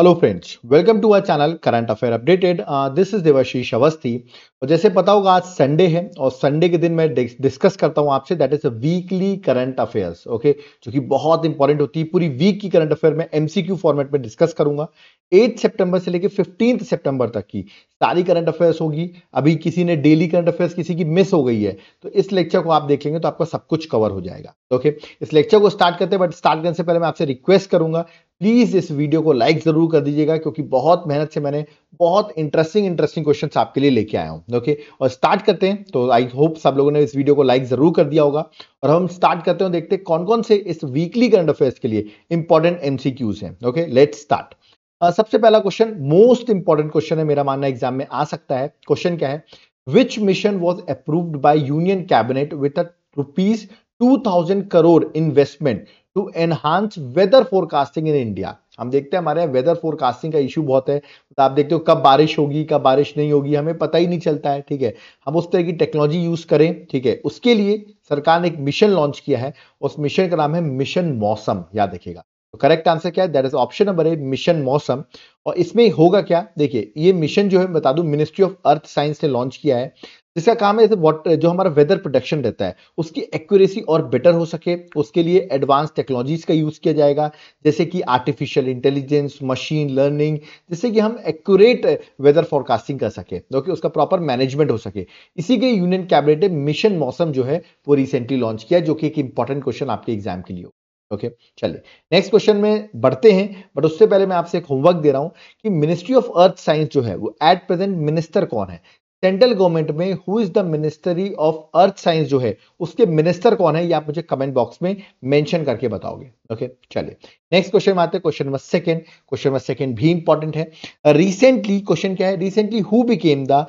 Hello friends welcome to our channel current affair updated this is Devashish Awasthi और जैसे पता होगा आज संडे है और संडे के दिन मैं डिस्कस करता हूं आपसे that is a weekly current affairs okay जो कि बहुत इंपॉर्टेंट होती है पूरी वीक की करंट अफेयर में एमसीक्यू फॉर्मेट में डिस्कस करूंगा एट सेप्टेंबर से लेकर फिफ्टींथ सेप्टेंबर तक की सारी करंट अफेयर्स होगी अभी किसी ने डेली करंट अफेयर्स किसी की मिस हो गई है तो इस लेक्चर को आप देख लेंगे तो आपका सब कुछ कवर हो जाएगा ओके इस लेक्चर को स्टार्ट करते हैं बट स्टार्ट करने से पहले मैं आपसे रिक्वेस्ट करूंगा प्लीज इस वीडियो को लाइक जरूर कर दीजिएगा क्योंकि बहुत मेहनत से मैंने बहुत इंटरेस्टिंग इंटरेस्टिंग क्वेश्चन आपके लिए लेके आया हूं ओके और स्टार्ट करते हैं तो आई होप सब लोगों ने इस वीडियो को लाइक जरूर कर दिया होगा और हम स्टार्ट करते हैं देखते हैं कौन कौन से इस वीकली करंट अफेयर्स के लिए इंपॉर्टेंट एमसीक्यूज हैं ओके लेट स्टार्ट सबसे पहला क्वेश्चन मोस्ट इंपॉर्टेंट क्वेश्चन है मेरा मानना एग्जाम में आ सकता है क्वेश्चन क्या है which mission was approved by union cabinet with a rupees two thousand crore investment to enhance weather forecasting in India हम देखते हैं हमारे यहाँ वेदर फोरकास्टिंग का इशू बहुत है तो आप देखते हो कब बारिश होगी कब बारिश नहीं होगी हमें पता ही नहीं चलता है ठीक है हम उस तरह की टेक्नोलॉजी यूज करें ठीक है उसके लिए सरकार ने एक मिशन लॉन्च किया है उस मिशन का नाम है मिशन मौसम याद रखेगा तो करेक्ट आंसर क्या है that is option number A mission Mausam और इसमें होगा क्या देखिए ये मिशन जो है बता दू मिनिस्ट्री ऑफ अर्थ साइंस ने लॉन्च किया है जिसका काम है जो हमारा वेदर प्रोडक्शन रहता है उसकी एक्यूरेसी और बेटर हो सके उसके लिए एडवांस टेक्नोलॉजीज का यूज किया जाएगा जैसे कि आर्टिफिशियल इंटेलिजेंस मशीन लर्निंग जिससे कि हम एक्यूरेट वेदर फोरकास्टिंग कर सके जो कि उसका प्रॉपर मैनेजमेंट हो सके इसी के यूनियन कैबिनेट ने मिशन मौसम जो है वो रिसेंटली लॉन्च किया जो कि एक इंपॉर्टेंट क्वेश्चन आपके एग्जाम के लिए ओके चलिए नेक्स्ट क्वेश्चन में बढ़ते हैं बट उससे पहले मैं आपसे एक होमवर्क दे रहा हूं कि मिनिस्ट्री ऑफ अर्थ साइंस जो है वो एट प्रेजेंट मिनिस्टर कौन है सेंट्रल गवर्नमेंट में who is the ministry of earth science जो है उसके मिनिस्टर कौन है ये आप मुझे कमेंट बॉक्स में मेंशन करके बताओगे ओके चलिए नेक्स्ट क्वेश्चन में आते हैं question number second question number second भी इंपॉर्टेंट है रिसेंटली uh, क्वेश्चन क्या है recently who became the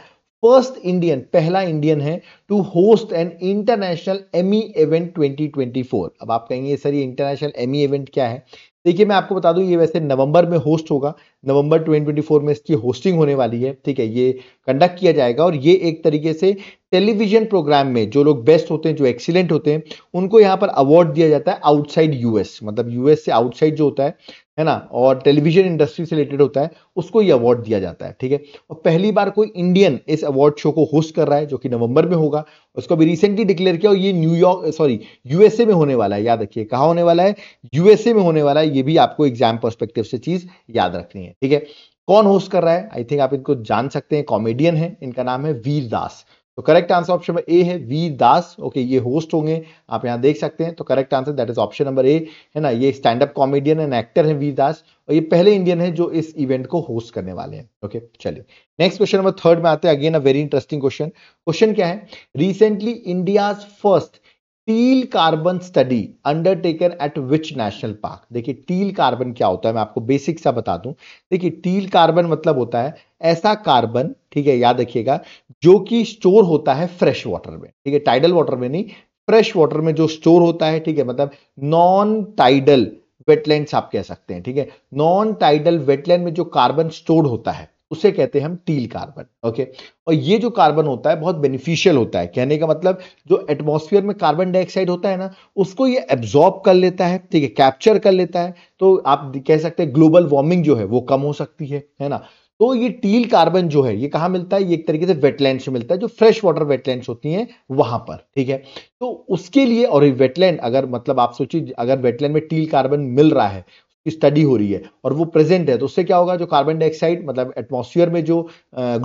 first Indian पहला इंडियन है to host an international Emmy event 2024 अब आप कहेंगे सर ये इंटरनेशनल एमी इवेंट क्या है देखिए मैं आपको बता दूं ये वैसे नवंबर में होस्ट होगा नवंबर 2024 में इसकी होस्टिंग होने वाली है ठीक है ये कंडक्ट किया जाएगा और ये एक तरीके से टेलीविजन प्रोग्राम में जो लोग बेस्ट होते हैं जो एक्सीलेंट होते हैं उनको यहाँ पर अवार्ड दिया जाता है आउटसाइड यूएस मतलब यूएस से आउटसाइड जो होता है है ना और टेलीविजन इंडस्ट्री से रिलेटेड होता है उसको ये अवार्ड दिया जाता है ठीक है और पहली बार कोई इंडियन इस अवार्ड शो को होस्ट कर रहा है जो कि नवंबर में होगा उसको भी रिसेंटली डिक्लेयर किया और ये न्यूयॉर्क सॉरी यूएसए में होने वाला है याद रखिए कहा होने वाला है यूएसए में होने वाला है ये भी आपको एग्जाम परस्पेक्टिव से चीज याद रखनी है ठीक है कौन होस्ट कर रहा है आई थिंक आप इनको जान सकते हैं कॉमेडियन है इनका नाम है वीर दास तो correct answer option number A है वी दास ओके ये होस्ट होंगे आप यहाँ देख सकते हैं तो correct answer that is option number A है ना ये stand up comedian and actor है वी दास और ये पहले इंडियन है जो इस इवेंट को होस्ट करने वाले हैं ओके चलिए नेक्स्ट क्वेश्चन नंबर थर्ड में आते हैं again a very interesting question question क्या है recently India first teal carbon study undertaken at which national park देखिए टील कार्बन क्या होता है मैं आपको बेसिक सा बता दूं देखिए टील कार्बन मतलब होता है ऐसा कार्बन ठीक है याद रखिएगा जो कि स्टोर होता है फ्रेश वाटर में ठीक है टाइडल वाटर में नहीं फ्रेश वाटर में जो स्टोर होता है ठीक है मतलब नॉन टाइडल वेटलैंड आप कह सकते हैं ठीक है नॉन टाइडल वेटलैंड में जो कार्बन स्टोर होता है उसे कहते हैं हम टील कार्बन ओके और ये जो कार्बन होता है बहुत बेनिफिशियल होता है कहने का मतलब जो एटमॉस्फेयर में कार्बन डाइऑक्साइड होता है ना उसको ये एब्जॉर्ब कर लेता है ठीक है कैप्चर कर लेता है तो आप कह सकते हैं ग्लोबल वार्मिंग जो है वो कम हो सकती है है ना तो ये टील कार्बन जो है ये कहाँ मिलता है ये एक तरीके से वेटलैंड से मिलता है जो फ्रेश वाटर वेटलैंड होती हैं वहां पर ठीक है तो उसके लिए और ये वेटलैंड अगर मतलब आप सोचिए अगर वेटलैंड में टील कार्बन मिल रहा है की स्टडी हो रही है और वो प्रेजेंट है तो उससे क्या होगा जो कार्बन डाइऑक्साइड मतलब एटमॉस्फेयर में जो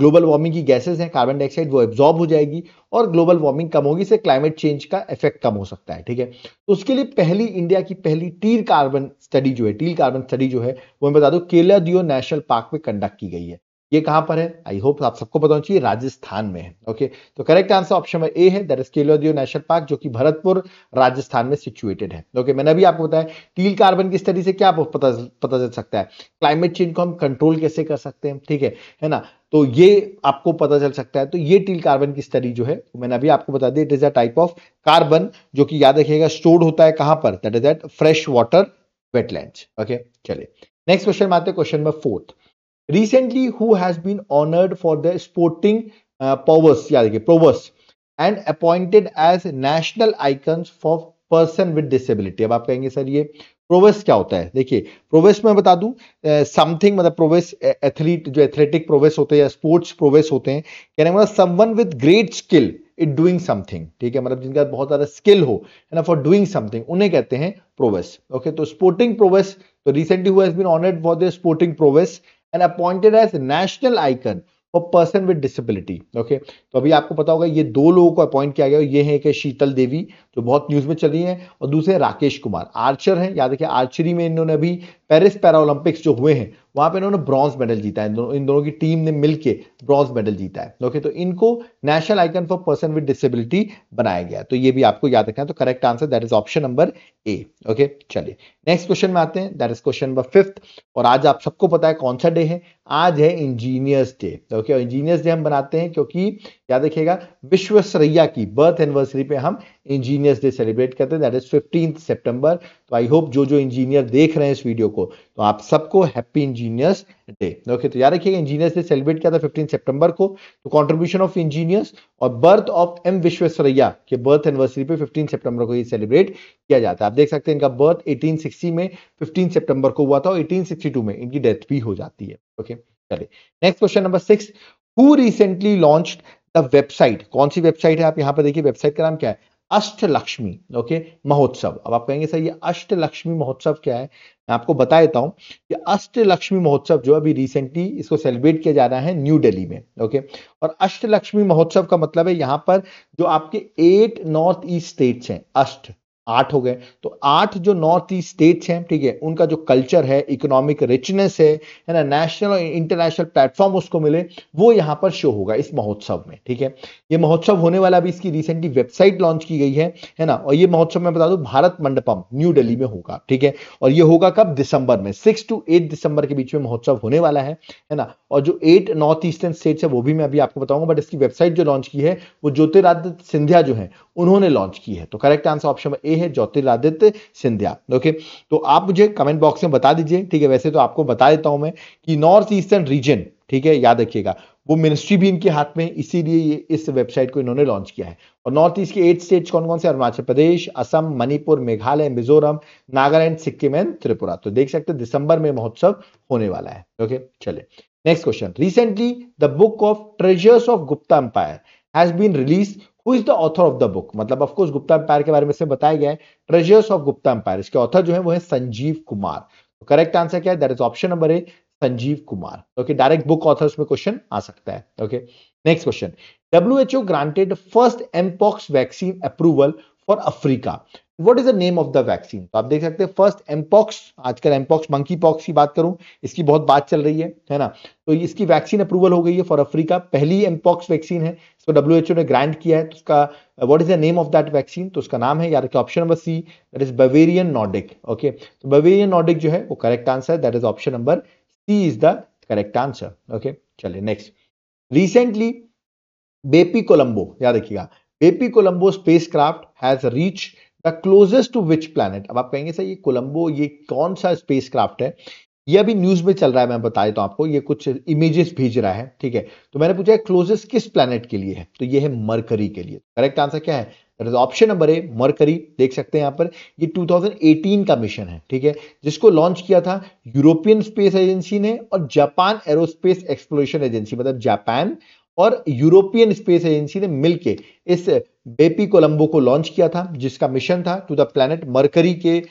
ग्लोबल वार्मिंग की गैसेस हैं कार्बन डाइऑक्साइड वो एब्जॉर्ब हो जाएगी और ग्लोबल वार्मिंग कम होगी इससे क्लाइमेट चेंज का इफेक्ट कम हो सकता है ठीक है तो उसके लिए पहली इंडिया की पहली टील कार्बन स्टडी जो है टील कार्बन स्टडी जो है वो मैं बता दू केला दियो नेशनल पार्क में कंडक्ट की गई है ये कहां पर है आई होप आप सबको पता चाहिए राजस्थान में है ओके तो करेक्ट आंसर ऑप्शन में ए है that is Keoladeo national park जो कि भरतपुर राजस्थान में सिचुएटेड है ओके मैंने अभी आपको बताया टील कार्बन की स्टडी से क्या पता पता चल सकता है क्लाइमेट चेंज को हम कंट्रोल कैसे कर सकते हैं ठीक है है ना तो ये आपको पता चल सकता है तो ये टील कार्बन की स्टडी जो है तो मैंने अभी आपको बता दिया it is a type of carbon जो कि याद रखिएगा स्टोर्ड होता है कहां पर that is at fresh water wetland okay चलिए नेक्स्ट क्वेश्चन में आते हैं question number fourth recently who has been honored for their sporting uh, prowess, yeah, prowess and appointed as national icons for person with disability अब आप कहेंगे sir ये prowess क्या होता है देखिए प्रोवेस में बता दूं समथिंग uh, मतलब प्रोवेस एथलीट uh, जो एथलेटिक प्रोवेस होते हैं या स्पोर्ट्स प्रोवेस होते हैं कहने मतलब someone with great skill it doing something ठीक है मतलब जिनका बहुत ज़्यादा स्किल हो है ना फॉर डूइंग समथिंग उन्हें कहते हैं प्रोवेस ओके okay, तो स्पोर्टिंग प्रोवेस तो रिसेंटली हुआ been honoured for the sporting prowess and appointed as national icon for person with disability okay तो अभी आपको पता होगा ये दो लोगों को अपॉइंट किया गया ये है कि शीतल देवी जो बहुत न्यूज में चल रही है और दूसरे राकेश कुमार आर्चर हैं याद रखिए आर्चरी में इन्होंने अभी पेरिस पैरा ओलंपिक्स जो हुए हैं वहां पे इन्होंने ब्रॉन्ज मेडल जीता है दोनों, इन दोनों की टीम ने मिलके ब्रॉन्ज मेडल जीता है ओके तो इनको national icon for person with disability बनाया गया तो ये भी आपको याद रखना है तो correct answer that is option number A okay चलिए नेक्स्ट क्वेश्चन में आते हैं that is question number fifth और आज आप सबको पता है कौन सा डे है आज है engineers day okay engineers day हम बनाते हैं क्योंकि याद रखिएगा विश्व सरैया की बर्थ एनिवर्सरी पे हम इंजीनियर्स डे सेलिब्रेट करते हैं दैट इज फिफ्टीन सेप्टेम्बर तो आई होप जो जो इंजीनियर देख रहे हैं इस वीडियो को तो आप सबको हैप्पी इंजीनियर्स डे ओके तो याद रखिएगा इंजीनियर्स डे सेलिब्रेट किया था फिफ्टीन सेप्टेम्बर को तो कॉन्ट्रीब्यूशन ऑफ इंजीनियर्स और बर्थ ऑफ एम विश्वेश्वरैया के बर्थ एनिवर्सरी पे फिफ्टीन सेप्टेम्बर को ये सेलिब्रेट किया जाता है आप देख सकते हैं इनका बर्थ 1860 में फिफ्टीन सेप्टेम्बर को हुआ था और 1862 में इनकी डेथ भी हो जाती है ओके चले next question number six who recently launch the website कौन सी वेबसाइट है आप यहां पर देखिए वेबसाइट का नाम क्या है अष्टलक्ष्मी ओके महोत्सव अब आप कहेंगे सर ये अष्टलक्ष्मी महोत्सव क्या है मैं आपको बता देता हूँ कि अष्टलक्ष्मी महोत्सव जो अभी रिसेंटली इसको सेलिब्रेट किया जा रहा है न्यू दिल्ली में ओके और अष्टलक्ष्मी महोत्सव का मतलब है यहाँ पर जो आपके एट नॉर्थ ईस्ट स्टेट्स हैं अष्ट आठ हो गए तो आठ जो नॉर्थ ईस्ट स्टेट्स हैं ठीक है उनका जो कल्चर है इकोनॉमिक रिचनेस है है ना नेशनल और इंटरनेशनल प्लेटफॉर्म उसको मिले वो यहां पर शो होगा इस महोत्सव में ठीक है ये महोत्सव होने वाला अभी इसकी रिसेंटली वेबसाइट लॉन्च की गई है है ना और ये महोत्सव मैं बता दू भारत मंडपम न्यू डेली में होगा ठीक है और ये होगा कब दिसंबर में सिक्स टू एट दिसंबर के बीच में महोत्सव होने वाला है है ना और जो एट नॉर्थ ईस्टर्न स्टेट्स है वो भी मैं अभी आपको बताऊंगा बट इसकी वेबसाइट जो लॉन्च की है वो ज्योतिरादित्य सिंधिया जो है उन्होंने लॉन्च की है तो करेक्ट आंसर ऑप्शन ए ये है ज्योतिरादित्य सिंधिया ओके तो आप मुझे कमेंट बॉक्स में बता दीजिए ठीक है वैसे तो आपको बता देता हूं मैं कि नॉर्थ ईस्टर्न रीजन ठीक है याद रखिएगा वो मिनिस्ट्री भी इनके हाथ में इसीलिए ये इस वेबसाइट को इन्होंने लॉन्च किया है और नॉर्थ ईस्ट के एट स्टेट्स कौन कौन से अरुणाचल प्रदेश असम मणिपुर मेघालय मिजोरम नागालैंड सिक्किम एंड त्रिपुरा तो देख सकते हैं दिसंबर में महोत्सव होने वाला है ओके चले next question recently the book of treasures of Gupta empire has been release who is the author of the book मतलब ऑफकोर्स गुप्ता एम्पायर के बारे में इसमें बताया गया है ट्रेजर्स ऑफ गुप्ता एम्पायर इसके ऑथर जो है वो है संजीव कुमार करेक्ट तो आंसर क्या है that is option number A Sanjeev Kumar okay direct book author में क्वेश्चन आ सकता है okay next question W H O granted first mpox vaccine approval for Africa what is the name of the vaccine तो आप देख सकते हैं फर्स्ट एम्पॉक्स आजकल एम्पॉक्स मंकी पॉक्स की बात करूं इसकी बहुत बात चल रही है है ना तो इसकी वैक्सीन अप्रूवल हो गई है फॉर अफ्रीका पहली एम्पॉक्स वैक्सीन है इसको डब्ल्यू एच ओ ने ग्रांट किया है तो उसका what is the name of that vaccine तो उसका नाम है यार के option number C that is Bavarian Nordic okay तो बवेरियन नॉडिक जो है वो करेक्ट आंसर है that is option number C is the correct answer okay चलिए नेक्स्ट रिसेंटली बेपी कोलंबो याद रखिएगा BepiColombo spacecraft has reach the closest to which planet अब आप कहेंगे सर ये कोलंबो ये कौन सा स्पेस क्राफ्ट है ये अभी न्यूज में चल रहा है मैं बता देता हूँ तो आपको ये कुछ इमेजेस भेज रहा है ठीक है तो मैंने पूछा क्लोजेस्ट किस प्लानट के लिए है तो ये है मरकरी के लिए करेक्ट आंसर क्या है ऑप्शन नंबर ए मरकरी देख सकते हैं यहां पर ये 2018 का मिशन है ठीक है जिसको लॉन्च किया था यूरोपियन स्पेस एजेंसी ने और जापान एरोस्पेस एक्सप्लोरेशन एजेंसी मतलब जापान और यूरोपियन स्पेस एजेंसी ने मिलकर इस बेपी कोलंबो को लॉन्च किया था जिसका मिशन था टू द प्लैनेट मरकरी के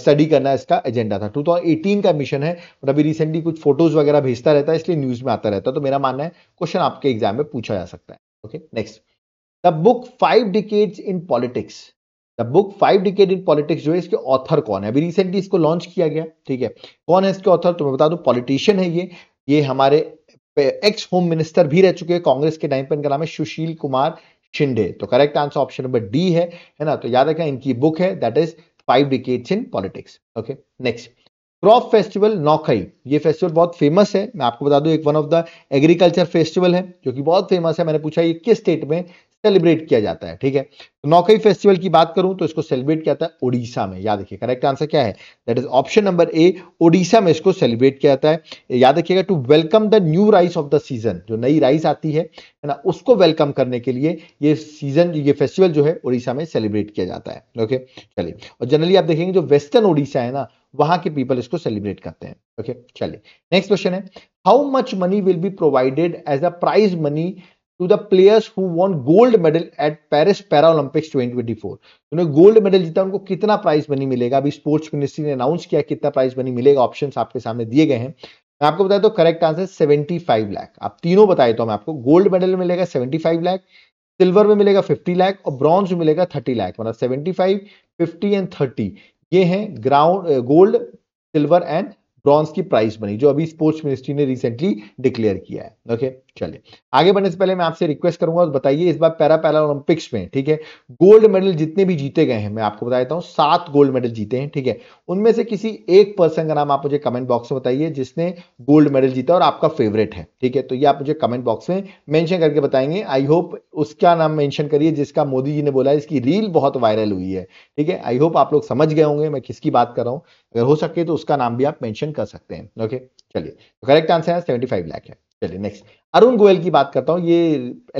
स्टडी करना इसका एजेंडा था 2018 का मिशन है और अभी रिसेंटली कुछ फोटोज वगैरह भेजता रहता है इसलिए न्यूज में आता रहता है तो मेरा मानना है क्वेश्चन आपके एग्जाम में पूछा जा सकता है okay next the book five decades in politics the book five decade in politics जो है इसके ऑथर कौन है अभी रिसेंटली इसको लॉन्च किया गया ठीक है कौन है इसके ऑथर तो मैं बता दू पॉलिटिशियन है ये ये हमारे एक्स होम मिनिस्टर भी रह चुके हैं कांग्रेस के टाइम पर इनका नाम है सुशील कुमार शिंदे तो correct answer option number D है है ना तो याद रखें इनकी बुक है that is five decades in politics okay next crop festival Nuakhai ये फेस्टिवल बहुत फेमस है मैं आपको बता दूं एक one of the agriculture festival है जो कि बहुत फेमस है मैंने पूछा ये किस स्टेट में सेलिब्रेट किया जाता है ठीक है तो नौकई फेस्टिवल की बात करूं तो इसको सेलिब्रेट किया जाता है ओडिशा में याद रखिए करेक्ट आंसर क्या है that is option number A Odisha में इसको सेलिब्रेट किया जाता है याद रखिएगा to welcome the new rice of the season जो नई राइस आती है ना उसको वेलकम करने के लिए ये सीजन ये फेस्टिवल जो है उड़ीसा में सेलिब्रेट किया जाता है ओके चलिए और जनरली आप देखेंगे जो वेस्टर्न उड़ीसा है ना वहां के पीपल इसको सेलिब्रेट करते हैं ओके चलिए नेक्स्ट क्वेश्चन है how much money will be provided as a prize money to to the players who won gold medal at Paris Paralympics twenty उन्हें गोल्ड मेडल जीता उनको कितना प्राइज मनी मिलेगा अभी स्पोर्ट्स मिनिस्ट्री ने announce किया कितना प्राइज मनी मिलेगा ऑप्शन आपके सामने दिए गए हैं मैं आपको बताया तो correct answer seventy five lakh आप तीनों बताए तो मैं आपको गोल्ड मेडल में मिलेगा सेवेंटी फाइव लाख सिल्वर में मिलेगा फिफ्टी लाख और ब्रॉन्ज में मिलेगा थर्टी लाख मतलब seventy five fifty and thirty ये है ground gold silver and bronze की प्राइस बनी जो अभी स्पोर्ट्स मिनिस्ट्री ने रिसेंटली डिक्लेयर किया है ओके okay? चलिए आगे बढ़ने से पहले मैं आपसे रिक्वेस्ट करूंगा बताइए इस बार पैरा पैरा ओलंपिक्स में ठीक है गोल्ड मेडल जितने भी जीते गए हैं मैं आपको बता देता हूं सात गोल्ड मेडल जीते हैं ठीक है उनमें से किसी एक पर्सन का नाम आप मुझे कमेंट बॉक्स में बताइए जिसने गोल्ड मेडल जीता और आपका फेवरेट है ठीक है तो ये आप मुझे कमेंट बॉक्स में मैंशन करके बताएंगे आई होप उसका नाम मैंशन करिए जिसका मोदी जी ने बोला इसकी रील बहुत वायरल हुई है ठीक है आई होप आप लोग समझ गए होंगे मैं किसकी बात कर रहा हूँ अगर हो सके तो उसका नाम भी आप मैंशन कर सकते हैं ओके चलिए करेक्ट आंसर है सेवेंटी फाइव है चलिए नेक्स्ट अरुण गोयल की बात करता हूँ ये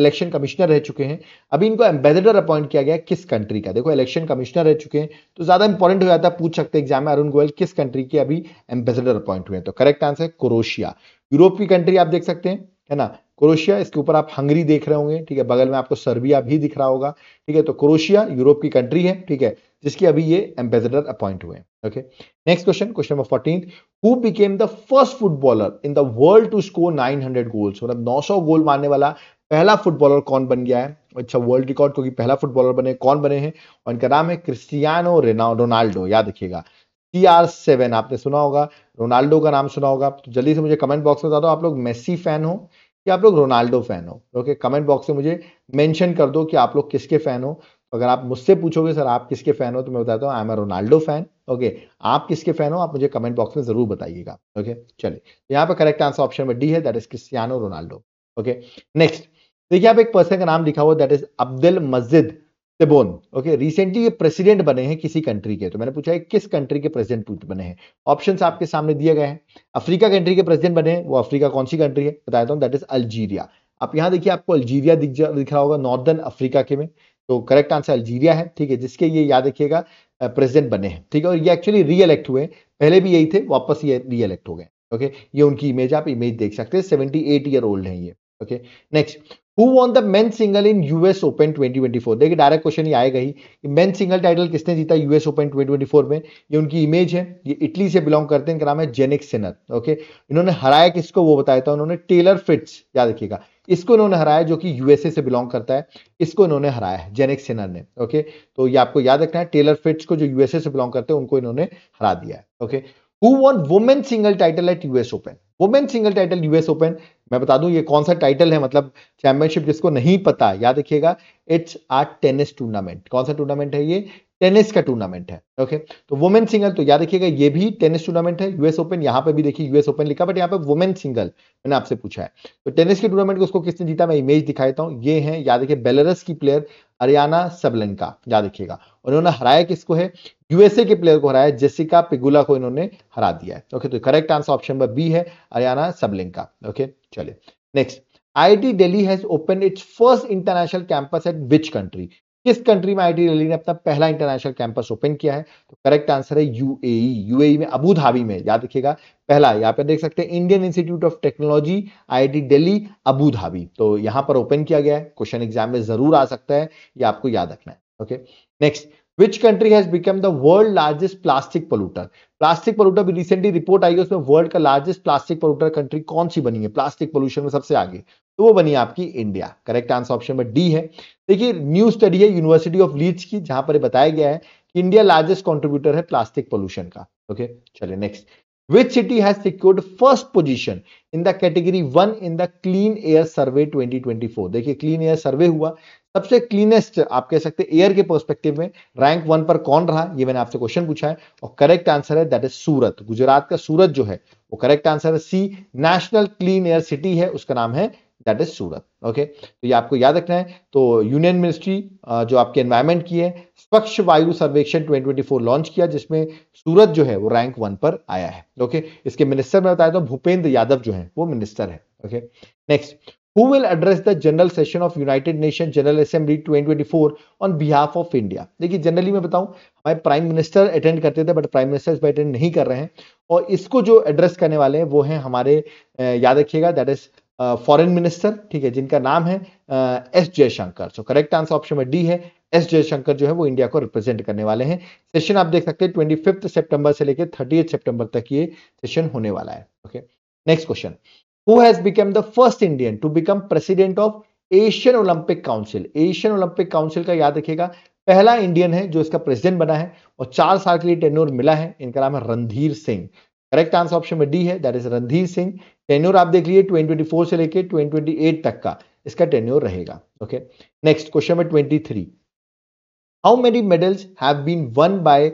इलेक्शन कमिश्नर रह चुके हैं अभी इनको एम्बेसडर अपॉइंट किया गया किस कंट्री का देखो इलेक्शन कमिश्नर रह चुके हैं तो ज्यादा इंपॉर्टेंट हो जाता है पूछ सकते एग्जाम में अरुण गोयल किस कंट्री के अभी एम्बेसडर अपॉइंट हुए हैं तो करेक्ट आंसर है क्रोशिया यूरोप की कंट्री आप देख सकते हैं है ना क्रोशिया इसके ऊपर आप हंगरी देख रहे होंगे ठीक है बगल में आपको सर्बिया भी दिख रहा होगा ठीक है तो क्रोशिया यूरोप की कंट्री है ठीक है जिसके अभी ये एम्बेसडर अपॉइंट हुए हैं okay next question question number fourteen who became the first footballer in the world to score 900 goals मतलब 900 गोल मारने वाला पहला फुटबॉलर कौन बन गया है अच्छा वर्ल्ड रिकॉर्ड क्योंकि पहला फुटबॉलर बने कौन बने हैं और इनका नाम है क्रिस्टियानो रोनाल्डो याद रखिएगा टी आर सेवन आपने सुना होगा रोनाल्डो का नाम सुना होगा तो जल्दी से मुझे कमेंट बॉक्स में बता दो आप लोग मेसी फैन हो कि आप लोग रोनाल्डो फैन हो ओके कमेंट बॉक्स में मुझे मेंशन कर दो कि आप लोग किसके फैन हो अगर आप मुझसे पूछोगे सर आप किसके फैन हो तो मैं बताता हूँ I am a Ronaldo fan okay okay, आप किसके फैन हो आप मुझे कमेंट बॉक्स में जरूर बताइएगा ओके चलिए तो यहाँ पर करेक्ट आंसर ऑप्शन में डी है that is Cristiano Ronaldo okay next देखिए आप एक पर्सन का नाम लिखा हुआ that is Abdelmadjid Tebboune okay recently ये प्रेसिडेंट बने हैं किसी कंट्री के तो मैंने पूछा है किस कंट्री के प्रेसिडेंट बने हैं ऑप्शंस आपके सामने दिए गए हैं अफ्रीका कंट्री के प्रेसिडेंट बने हैं वो अफ्रीका कौन सी कंट्री है बताया हूँ दैट इज अल्जीरिया आप यहाँ देखिए आपको अल्जीरिया दिख दिखा होगा नॉर्दर्न अफ्रीका के में तो करेक्ट आंसर अल्जीरिया है ठीक है जिसके ये याद रखिएगा प्रेसिडेंट बने हैं ठीक है और ये एक्चुअली री इलेक्ट हुए पहले भी यही थे वापस ये री इलेक्ट हो गए ओके ये उनकी इमेज आप इमेज देख सकते हैं सेवेंटी एट ईयर ओल्ड है ये okay next who won the men single in US Open 2024 देखिए डायरेक्ट क्वेश्चन ये आएगा ही कि मेन सिंगल टाइटल किसने जीता यूएस ओपन 2024 में ये उनकी इमेज है ये इटली से बिलोंग करते हैं इनका नाम है जेनिक सिनर ओके इन्होंने हराया किसको वो बताया था उन्होंने टेलर फिट्स याद रखिएगा इसको इन्होंने हराया जो कि यूएसए से बिलोंग करता है इसको इन्होंने हराया है जेनिक सिनर ने ओके तो ये आपको याद रखना है टेलर फिट्स को जो यूएसए से बिलोंग करते हैं उनको इन्होंने हरा दिया है okay who won women single title at US Open women single title US Open मैं बता दूं ये कौन सा टाइटल है मतलब चैंपियनशिप जिसको नहीं पता याद रखिएगा इट्स आ टेनिस टूर्नामेंट कौन सा टूर्नामेंट है ये टेनिस का टूर्नामेंट है ओके तो वुमेन सिंगल तो याद रखिएगा ये भी टेनिस टूर्नामेंट है यूएस ओपन यहाँ पे भी देखिए यूएस ओपन लिखा बट यहाँ पे वुमेन सिंगल मैंने आपसे पूछा है तो टेनिस के टूर्नामेंट को उसको किसने जीता मैं इमेज दिखाता देता हूँ ये है याद रखिए बेलरस की प्लेयर हरियाणा सबलंका याद रखिएगा उन्होंने हराया किसको है यूएसए के प्लेयर को हराया जेसिका पिगुला को इन्होंने हरा दिया है ओके तो correct answer option number B है हरियाणा सबलंका ओके चलिए next I I T Delhi has open its first international campus at which country किस कंट्री में आईटी रैली ने अपना पहला इंटरनेशनल कैंपस ओपन किया है तो करेक्ट आंसर है यूएई यूएई e, e में अबू धाबी में याद रखिएगा पहला यहाँ पे देख सकते हैं Indian Institute of Technology IIT Delhi Abu Dhabi तो यहां पर ओपन किया गया है क्वेश्चन एग्जाम में जरूर आ सकता है ये आपको याद रखना है okay next which country has become the world largest plastic polluter plastic polluter भी रिसेंटली रिपोर्ट आई है उसमें वर्ल्ड का लार्जेस्ट प्लास्टिक पोल्यूटर कंट्री कौन सी बनी है प्लास्टिक पोल्यूशन में सबसे आगे तो वो बनी आपकी इंडिया करेक्ट आंसर ऑप्शन में डी है देखिए न्यू स्टडी है यूनिवर्सिटी ऑफ लीड्स की जहां पर बताया गया है कि इंडिया लार्जेस्ट कॉन्ट्रीब्यूटर है प्लास्टिक पोल्यूशन का ओके चलिए next Which city has secured first position in the category one in the clean air survey 2024? देखिए clean air survey हुआ सबसे क्लीनेस्ट आप कह सकते हैं एयर के पर्सपेक्टिव में रैंक वन पर कौन रहा ये मैंने आपसे क्वेश्चन पूछा है और करेक्ट आंसर है दैट इज सूरत गुजरात का सूरत जो है वो करेक्ट आंसर है C national clean air city है उसका नाम है दैट इज सूरत ओके तो ये आपको याद रखना है तो यूनियन मिनिस्ट्री जो आपके एनवायरमेंट की है स्वच्छ वायु सर्वेक्षण 2024 लॉन्च किया जिसमें सूरत जो है वो रैंक वन पर आया है ओके okay? इसके मिनिस्टर में बताया तो भूपेंद्र यादव जो है वो मिनिस्टर है okay next who will address the general session of United Nation General Assembly 2024 on behalf of India देखिए जनरली मैं बताऊं हमारे प्राइम मिनिस्टर अटेंड करते थे बट प्राइम मिनिस्टर अटेंड नहीं कर रहे हैं और इसको जो एड्रेस करने वाले हैं वो हैं हमारे याद रखिएगा दैट इज फॉरेन मिनिस्टर ठीक है जिनका नाम है S Jaishankar so correct answer option में डी है एस जयशंकर जो है वो इंडिया को रिप्रेजेंट करने वाले हैं सेशन आप देख सकते हैं ट्वेंटी फिफ्थ से लेकर थर्टी सितंबर तक ये सेशन होने वाला है okay next question who has become the first Indian to become president of Asian Olympic Council Asian Olympic Council का याद रखिएगा पहला इंडियन है जो इसका प्रेसिडेंट बना है और चार साल के लिए टेन्योर मिला है इनका नाम है Randhir Singh correct answer option में डी है that is Randhir Singh tenure आप देख लीजिए 2024 से लेके 2028 तक का इसका टेन्योर रहेगा okay next question number 23 how many medals have been won by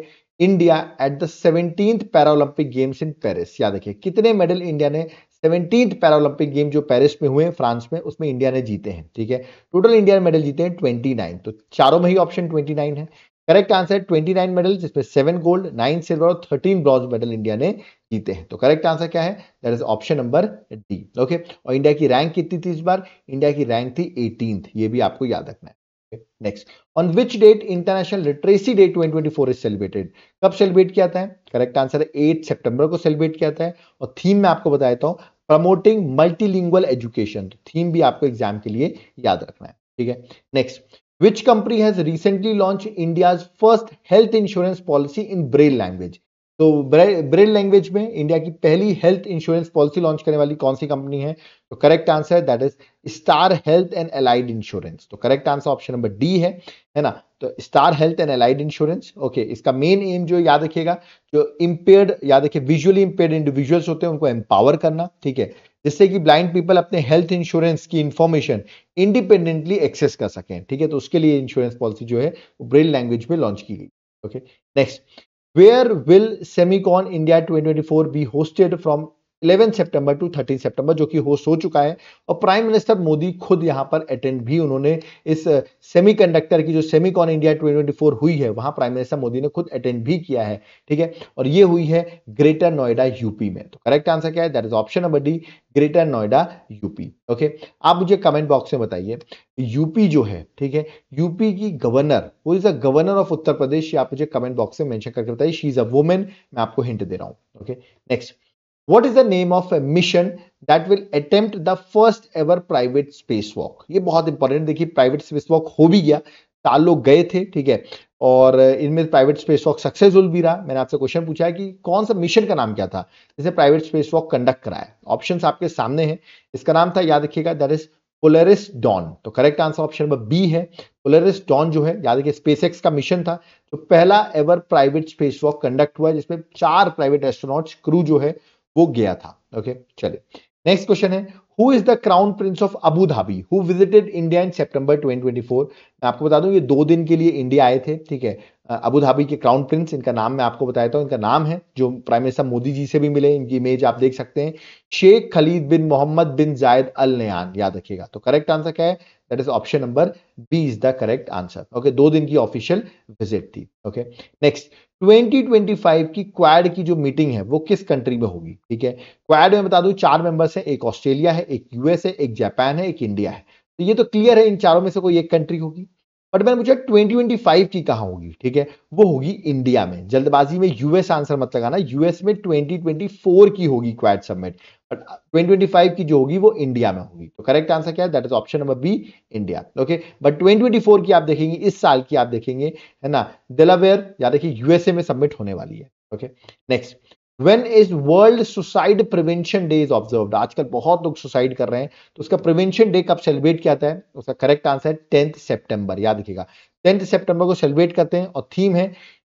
India at the seventeen Paralympic games in Paris याद रखिए कितने मेडल इंडिया ने सेवनटीन पैरालंपिक गेम जो पेरिस में हुए फ्रांस में उसमें इंडिया ने जीते हैं ठीक है टोटल इंडिया ने मेडल जीते हैं 29 तो चारों में ही ऑप्शन 29 है करेक्ट आंसर है ट्वेंटी नाइन मेडल जिसमें सेवन गोल्ड नाइन सिल्वर और थर्टीन ब्रॉन्ज मेडल इंडिया ने जीते हैं तो करेक्ट आंसर क्या है that is option number D okay और इंडिया की रैंक कितनी थी इस बार इंडिया की रैंक थी एटीन ये भी आपको याद रखना है next on which date International Literacy Day 2024 twenty is celebrated कब सेलिब्रेट किया था करेक्ट आंसर है एट सितंबर को सेलिब्रेट किया था और थीम मैं आपको बता देता हूँ प्रमोटिंग मल्टीलिंगुअल एजुकेशन थीम भी आपको एग्जाम के लिए याद रखना है ठीक है next Which company has recently launched India's first health insurance policy in Braille language? तो ब्रेल लैंग्वेज में इंडिया की पहली हेल्थ इंश्योरेंस पॉलिसी लॉन्च करने वाली कौन सी कंपनी है तो करेक्ट आंसर है that is Star Health and Allied Insurance तो correct answer option number D है है ना तो Star Health and Allied Insurance okay इसका मेन एम जो याद रखिएगा जो इम्पेयर्ड याद रखिए विजुअली इम्पेयर्ड इंडिविजुअल्स होते हैं उनको एम्पावर करना ठीक है जिससे कि ब्लाइंड पीपल अपने हेल्थ इंश्योरेंस की इंफॉर्मेशन इंडिपेंडेंटली एक्सेस कर सकें ठीक है तो उसके लिए इंश्योरेंस पॉलिसी जो है ब्रेल लैंग्वेज में लॉन्च की गई okay next where will SEMICON India 2024 be hosted from 11 सितंबर टू 13 सितंबर जो कि होस्ट हो चुका है और प्राइम मिनिस्टर मोदी खुद यहां पर अटेंड भी उन्होंने इस सेमीकंडक्टर की जो सेमीकॉन इंडिया 2024 हुई है वहां प्राइम मिनिस्टर मोदी ने खुद अटेंड भी किया है ठीक है और ये हुई है ग्रेटर नोएडा यूपी में तो करेक्ट आंसर क्या है that is option number D Greater Noida UP okay आप मुझे कमेंट बॉक्स में बताइए यूपी जो है ठीक है यूपी की गवर्नर वो is a governor of Uttar Pradesh आप मुझे कमेंट बॉक्स में मेंशन करके बताइए शी इज अ वुमेन मैं आपको हिंट दे रहा हूँ okay next what is the name of a mission that will attempt the first ever private spacewalk ये बहुत इंपॉर्टेंट देखिए प्राइवेट स्पेसवॉक हो भी गया चार लोग गए थे ठीक है और इनमें प्राइवेट स्पेस वॉक सक्सेसफुल भी रहा मैंने आपसे क्वेश्चन पूछा है कि कौन सा मिशन का नाम क्या था जिसे प्राइवेट स्पेस वॉक कंडक्ट कराया ऑप्शन आपके सामने हैं इसका नाम था याद रखिएगा दैट इज पोलरिस डॉन तो correct answer option number B है पोलरिस डॉन जो है याद रखिए स्पेस का मिशन था जो पहला ever private space walk conduct हुआ जिसमें चार प्राइवेट एस्ट्रोनॉट क्रू जो है वो गया था ओके चलिए नेक्स्ट क्वेश्चन है who is the crown prince of Abu Dhabi who visited India in September 2024 मैं आपको बता दूं ये दो दिन के लिए इंडिया आए थे ठीक है अबू धाबी के क्राउन प्रिंस इनका नाम मैं आपको बताया था इनका नाम है जो प्राइम मिनिस्टर मोदी जी से भी मिले इनकी इमेज आप देख सकते हैं शेख खलीद बिन मोहम्मद बिन जायद अल नयान याद रखिएगा तो करेक्ट आंसर क्या है that is option number B is the correct answer okay दो दिन की ऑफिशियल विजिट थी ओके नेक्स्ट 2025 की क्वाड की जो मीटिंग है वो किस कंट्री में होगी ठीक है क्वाड में बता दू चार मेंबर्स हैं एक ऑस्ट्रेलिया है एक यूएस है एक जापान है एक इंडिया है तो ये तो क्लियर है इन चारों में से कोई एक कंट्री होगी बट मैंने पूछा 2025 की कहा होगी ठीक है वो होगी इंडिया में जल्दबाजी में यूएस आंसर मत लगाना यूएस में 2024 की होगी क्वाड सबमिट 2025 uh, की जो होगी वो इंडिया में होगी तो करेक्ट आंसर क्या है that is option number B India okay but 2024 की आप देखेंगे इस साल की आप देखेंगे है ना डेलावेयर याद रखिए यूएसए में सबमिट होने वाली है okay next When is World Suicide Prevention Day is observed? आजकल बहुत लोग सुसाइड कर रहे हैं तो उसका प्रिवेंशन डे कब सेलिब्रेट किया जाता है उसका करेक्ट आंसर है टेंथ सेप्टेंबर याद रखिएगा टेंथ सेप्टेंबर को सेलिब्रेट करते हैं और थीम है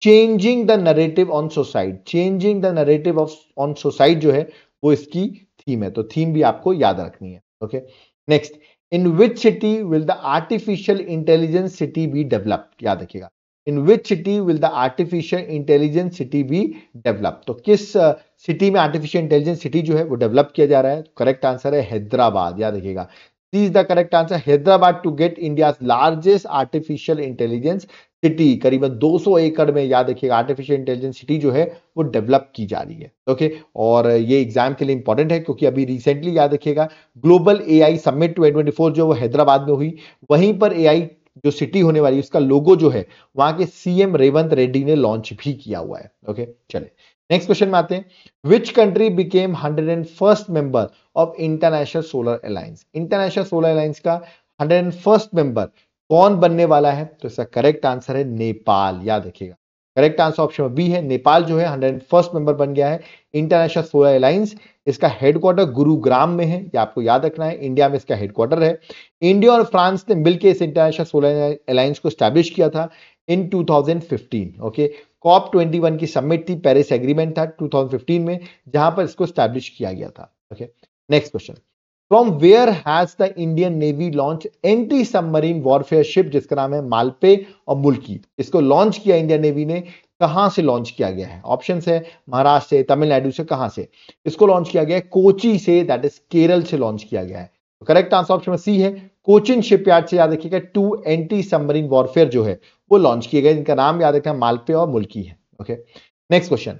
changing the narrative on suicide changing the narrative of on suicide जो है वो इसकी थीम है तो थीम भी आपको याद रखनी है okay next in which city will the artificial intelligence city be developed याद रखिएगा in which city will the artificial intelligence city be develop तो किस सिटी में आर्टिफिशियल इंटेलिजेंस सिटी जो है वो डेवलप किया जा रहा है करेक्ट तो आंसर है हैदराबाद याद रखिएगा C is the correct answer. Hyderabad to get India's largest artificial intelligence city करीबन 200 एकड़ में याद रखिएगा आर्टिफिशियल इंटेलिजेंस सिटी जो है वो डेवलप की जा रही है ओके okay? और ये एग्जाम के लिए इंपॉर्टेंट है क्योंकि अभी रिसेंटली याद रखिएगा ग्लोबल आई समिट 2024 जो वो हैदराबाद में हुई वहीं पर एआई जो सिटी होने वाली है उसका लोगो जो है वहां के सीएम रेवंत रेड्डी ने लॉन्च भी किया हुआ है ओके चले नेक्स्ट क्वेश्चन में आते हैं which country became hundred and first member of International Solar Alliance International Solar Alliance का हंड्रेड एंड फर्स्ट मेंबर कौन बनने वाला है तो इसका करेक्ट आंसर है नेपाल याद रखिएगा करेक्ट आंसर ऑप्शन बी है नेपाल जो है हंड्रेड फर्स्ट मेंबर बन गया है इंटरनेशनल सोलर अलायंस इसका हेडक्वार्टर गुरुग्राम में है ये आपको याद रखना है इंडिया में इसका हेडक्वार्टर है इंडिया और फ्रांस ने मिलकर इस इंटरनेशनल सोलर अलायंस को स्टैब्लिश किया था in 2015 okay COP twenty one की सबमिट थी पेरिस एग्रीमेंट था टू थाउजेंड फिफ्टीन में जहां पर इसको स्टैब्लिश किया गया था okay next question from where has the Indian Navy launch anti submarine warfare ship जिसका नाम है मालपे और मुल्की इसको लॉन्च किया इंडियन नेवी ने कहां से लॉन्च किया गया है ऑप्शन है महाराष्ट्र से तमिलनाडु से कहां से इसको लॉन्च किया गया है Kochi say that is Kerala से लॉन्च किया गया है करेक्ट आंसर ऑप्शन सी है कोचिन शिपयार्ड से याद रखिएगा टू एंटी सबमरीन वॉरफेयर जो है वो लॉन्च किए गए इनका नाम याद रखना मालपे और मुल्की है okay next question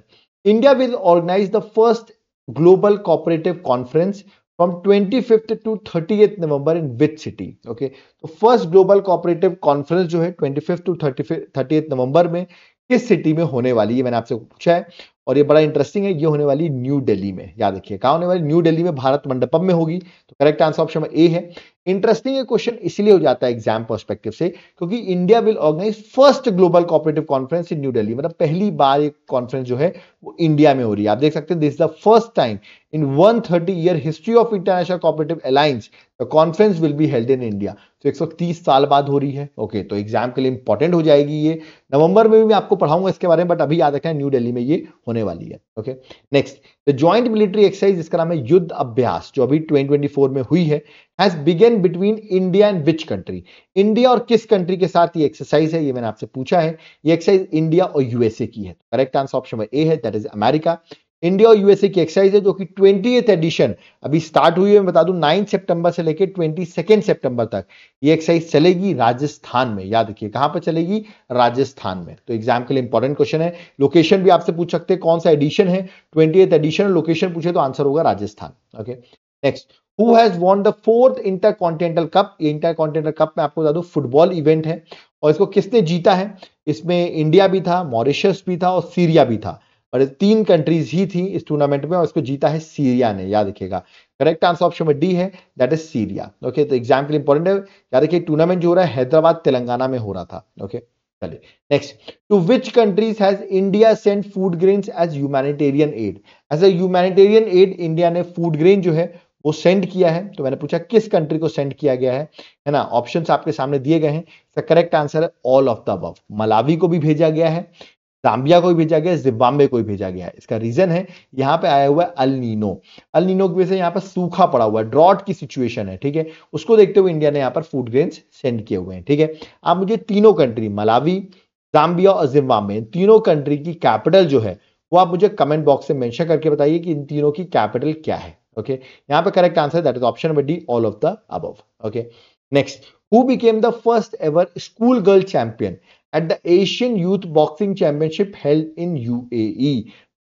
India will organise the first global cooperative conference from twenty fifth to thirty eighth November in which city okay तो फर्स्ट ग्लोबल कॉपरेटिव कॉन्फ्रेंस जो है twenty fifth to thirty thirty eighth November में किस city में होने वाली है मैंने आपसे पूछा है और ये बड़ा इंटरेस्टिंग है ये होने वाली न्यू दिल्ली में याद रखिए कहा होने वाली न्यू दिल्ली में भारत मंडपम में होगी तो करेक्ट आंसर ऑप्शन ए है इंटरेस्टिंग ये क्वेश्चन इसलिए हो जाता है एग्जाम पर्सपेक्टिव से क्योंकि India will organise first global cooperative conference in New Delhi मतलब पहली बार एक कॉन्फ्रेंस जो है वो इंडिया में हो रही है आप देख सकते हैं this is the first time in 130 year history of International Cooperative Alliance the conference will be held in India तो एक साल बाद हो रही है ओके तो एग्जाम के लिए इंपॉर्टेंट हो जाएगी ये नवंबर में भी मैं आपको पढ़ाऊंगा इसके बारे में बट अभी याद रखना है न्यू दिल्ली में ये होने वाली है okay next the joint military exercise जिसका नाम है युद्ध अभ्यास जो अभी 2024 में हुई है has begun between India and which country India और किस कंट्री के साथ ये एक्सरसाइज है ये मैंने आपसे पूछा है ये एक्सरसाइज इंडिया और यूएसए की है करेक्ट आंसर ऑप्शन ए है दैट इज अमेरिका इंडिया और यूएसए की एक्सरसाइज है जो कि ट्वेंटी एडिशन अभी स्टार्ट हुई है मैं बता दूं नाइन सितंबर से लेकर ट्वेंटी सेकेंड सेप्टेम्बर तक ये एक्सरसाइज चलेगी राजस्थान में याद रखिए कहां पर चलेगी राजस्थान में तो एग्जाम के लिए इंपॉर्टेंट क्वेश्चन है लोकेशन भी आपसे पूछ सकते हैं कौन सा एडिशन है ट्वेंटी एडिशन लोकेशन पूछे तो आंसर होगा Rajasthan okay next who has won the fourth Intercontinental Cup ये इंटरकॉन्टिनेंटल कप में आपको बता दू फुटबॉल इवेंट है और इसको किसने जीता है इसमें इंडिया भी था मॉरिशस भी था और सीरिया भी था और तीन कंट्रीज ही थी इस टूर्नामेंट में और इसको जीता है सीरिया ने याद रखिएगा करेक्ट आंसर ऑप्शन में डी है दैट इज सीरिया ओके तो एग्जाम के लिए इंपॉर्टेंट है याद रखिए टूर्नामेंट जो हो रहा है हैदराबाद तेलंगाना में हो रहा था ओके चलिए next to which countries has India send food grain as humanitarian aid as a humanitarian aid India ने फूड ग्रेन जो है वो सेंड किया है तो मैंने पूछा किस कंट्री को सेंड किया गया है है ना ऑप्शंस आपके सामने दिए गए हैं करेक्ट आंसर है all of the above Malawi को भी भेजा गया है जाम्बिया को भेजा गया जिम्बाब्वे को भेजा गया इसका रीजन है यहाँ पे आया हुआ है अलनीनो अलनीनो की वजह से यहाँ पर सूखा पड़ा हुआ है ड्रॉट की सिचुएशन है ठीक है उसको देखते हुए इंडिया ने यहाँ पर फूड ग्रेन सेंड किए हुए हैं ठीक है आप मुझे तीनों कंट्री मलावी जाम्बिया और जिम्बाब्वे तीनों कंट्री की कैपिटल जो है वो आप मुझे कमेंट बॉक्स में मेंशन करके बताइए कि इन तीनों की कैपिटल क्या है ओके यहाँ पे correct answer that is option number D all of the above okay next who became the first ever school girl champion at the Asian Youth Boxing Championship held in UAE.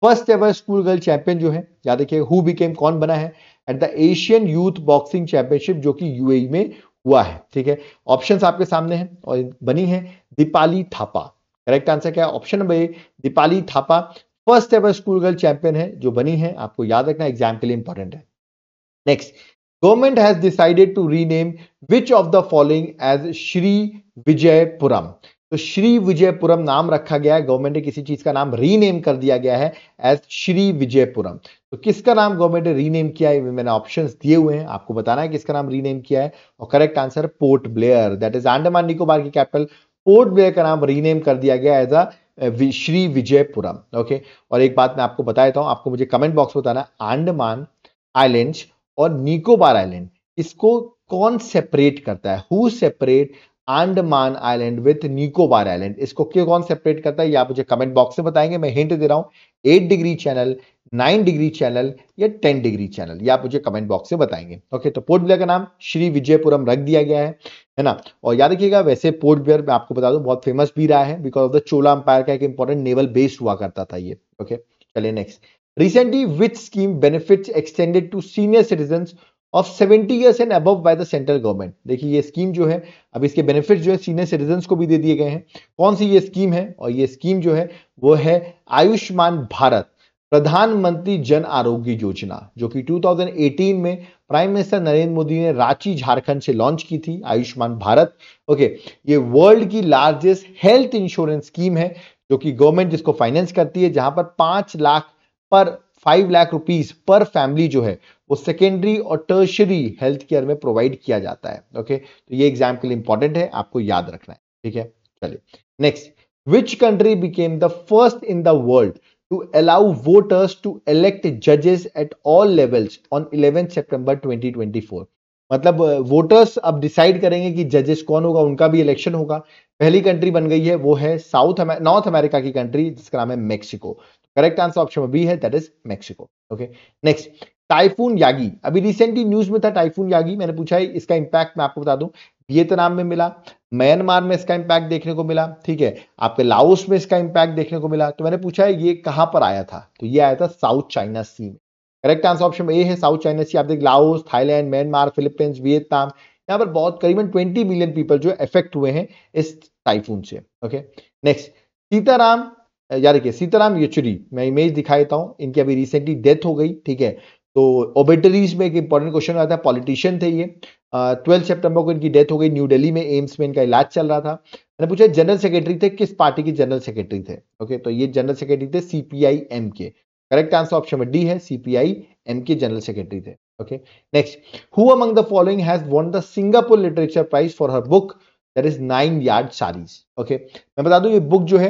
First ever school girl champion जो है याद रखिए who became कौन बना है at the Asian Youth Boxing Championship जो कि UAE e में हुआ है ठीक है ऑप्शन आपके सामने हैं और बनी है दीपाली थापा करेक्ट आंसर क्या है option number A Deepali Thapa first ever school girl champion है जो बनी है आपको याद रखना एग्जाम के लिए इंपॉर्टेंट है next government has decided to rename which of the following as Shri Vijayapuram तो श्री विजयपुरम नाम रखा गया है गवर्नमेंट ने किसी चीज का नाम रीनेम कर दिया गया है एज श्री विजयपुरम तो किसका नाम गवर्नमेंट ने रीनेम किया है मैंने ऑप्शंस दिए हुए हैं आपको बताना है किसका नाम रीनेम किया है और correct answer Port Blair that is Andaman Nicobar की कैपिटल पोर्ट ब्लेयर का नाम रीनेम कर दिया गया as a eh, Shri Vijayapuram okay और एक बात मैं आपको बता देता हूं आपको मुझे कमेंट बॉक्स में बताना अंडमान आइलैंड और निकोबार आइलैंड इसको कौन सेपरेट करता है who separate Andaman island with Nicobar island इसको क्यों कौन सेपरेट करता है ये आप मुझे कमेंट बॉक्स में बताएंगे मैं हिंट दे रहा हूं eight degree channel nine degree channel या टेन डिग्री चैनल ये आप मुझे कमेंट बॉक्स में बताएंगे ओके तो पोर्ट ब्लेयर का नाम श्री विजयपुरम रख दिया गया है है ना और याद रखिएगा वैसे पोर्ट ब्लेयर मैं आपको बता दूं बहुत फेमस भी रहा है because of the Chola empire का एक इंपॉर्टेंट नेवल बेस हुआ करता था ये ओके चलिए next recently which scheme benefit extended to senior citizen of seventy years and above by the central government देखिए ये स्कीम जो है अब इसके बेनिफिट्स जो है सीनियर सिटीजन को भी दे दिए गए हैं कौन सी ये स्कीम है और ये स्कीम जो है वो है आयुष्मान भारत प्रधानमंत्री जन आरोग्य योजना जो कि 2018 में प्राइम मिनिस्टर नरेंद्र मोदी ने रांची झारखंड से लॉन्च की थी आयुष्मान भारत ओके ये वर्ल्ड की लार्जेस्ट हेल्थ इंश्योरेंस स्कीम है जो कि गवर्नमेंट जिसको फाइनेंस करती है जहां पर पांच lakh per five lakh rupees per family जो है वो सेकेंडरी और टर्शरी हेल्थ केयर में प्रोवाइड किया जाता है ओके तो ये एग्जाम के लिए इंपॉर्टेंट है आपको याद रखना है ठीक है चलिए next which country became the first in the world to allow voters to elect जजेस at all levels on eleven September twenty मतलब वोटर्स अब डिसाइड करेंगे कि जजेस कौन होगा उनका भी इलेक्शन होगा पहली कंट्री बन गई है वो है साउथ नॉर्थ अमेरिका की कंट्री जिसका नाम है Mexico correct answer option B है that is Mexico okay next typhoon Yagi अभी रिसेंटली न्यूज में था टाइफून यागी मैंने पूछा है इसका इंपैक्ट मैं आपको बता दूं वियतनाम में मिला म्यांमार में इसका इंपैक्ट देखने को मिला ठीक है आपके लाओस में इसका इंपैक्ट देखने को मिला तो मैंने पूछा है ये कहां पर आया था तो ये आया था साउथ चाइना सी में करेक्ट आंसर ऑप्शन ए है साउथ चाइना सी आप देख Laos Thailand Myanmar Philippines Vietnam यहाँ पर बहुत करीबन ट्वेंटी मिलियन पीपल जो इफेक्ट हुए हैं इस टाइफून से ओके नेक्स्ट सीताराम यार देखिए सीताराम येचुरी मैं इमेज दिखा देता हूँ इनकी अभी रिसेंटली डेथ हो गई ठीक है तो ओबेटरीज में एक इंपॉर्टेंट क्वेश्चन आता है पॉलिटिशियन थे ये ट्वेल्थ सेप्टेम्बर को इनकी डेथ हो गई न्यू दिल्ली में एम्स में इनका इलाज चल रहा था मैंने पूछा जनरल सेक्रेटरी थे किस पार्टी के जनरल सेक्रेटरी थे ओके तो ये जनरल सेक्रेटरी थे सीपीआई एम के करेक्ट आंसर ऑप्शन डी है सीपीआई एम के जनरल सेक्रेटरी थे okay next who among the following has won the Singapore literature prize for her book that is nine yard saris okay मैं बता दूं ये book जो है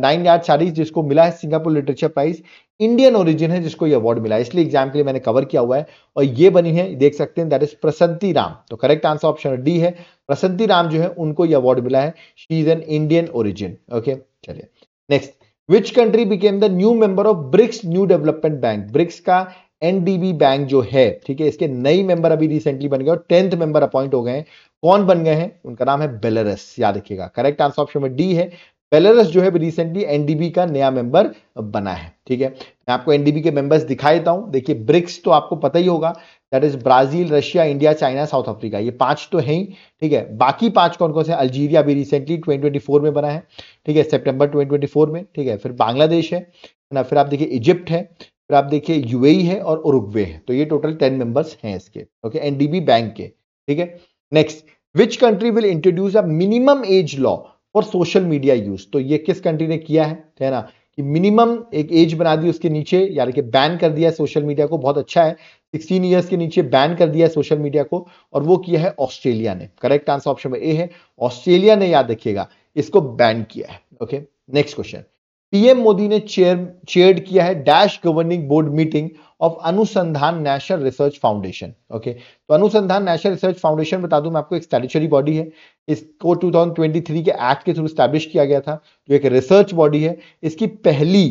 नाइन यार्ड साड़ीज जिसको मिला है Singapore literature prize Indian origin है जिसको ये अवार्ड मिला है इसलिए एग्जाम के लिए मैंने कवर किया हुआ है और ये बनी है देख सकते हैं दैट इज प्रसंती राम तो करेक्ट आंसर ऑप्शन डी है प्रसंती राम जो है उनको ये अवार्ड मिला है she is an Indian origin okay चलिए next which country became the new member of BRICS new development bank BRICS का एनडीबी बैंक जो है ठीक है इसके नई मेंबर अभी रिसेंटली बन गए और टेंथ मेंबर अपॉइंट हो गए हैं कौन बन गए हैं उनका नाम है बेलरस याद रखिएगा करेक्ट आंसर ऑप्शन में डी है बेलरस जो है रिसेंटली एनडीबी का नया मेंबर बना है ठीक है मैं आपको एनडीबी के मेंबर्स दिखा देता हूं देखिए ब्रिक्स तो आपको पता ही होगा that is Brazil Russia India China South Africa ये पांच तो है ही ठीक है बाकी पांच कौन कौन से अल्जीरिया भी रिसेंटली 2024 में बना है ठीक है सितंबर 2024 में ठीक है फिर बांग्लादेश है ना फिर आप देखिए इजिप्ट है फिर आप देखिए यूएई e है और उरुग्वे है तो ये टोटल टेन मेंबर्स हैं इसके ओके एनडीबी बैंक के ठीक है next which country will introduce a minimum age law for social media use तो ये किस कंट्री ने किया है तो है ना कि मिनिमम एक एज बना दी उसके नीचे यानी कि बैन कर दिया है सोशल मीडिया को बहुत अच्छा है सिक्सटीन ईयर्स के नीचे बैन कर दिया है सोशल मीडिया को और वो किया है ऑस्ट्रेलिया ने करेक्ट आंसर ऑप्शन में ए है ऑस्ट्रेलिया ने याद रखिएगा इसको बैन किया है okay next question PM Modi ने चेयर चेयर्ड किया है dash governing board meeting of Anusandhan National Research Foundation okay तो अनुसंधान नेशनल रिसर्च फाउंडेशन बता दूं मैं आपको एक स्टैचुरी बॉडी है इसको 2023 के एक्ट के थ्रू स्टैब्लिश किया गया था जो एक रिसर्च बॉडी है इसकी पहली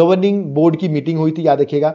गवर्निंग बोर्ड की मीटिंग हुई थी याद रखिएगा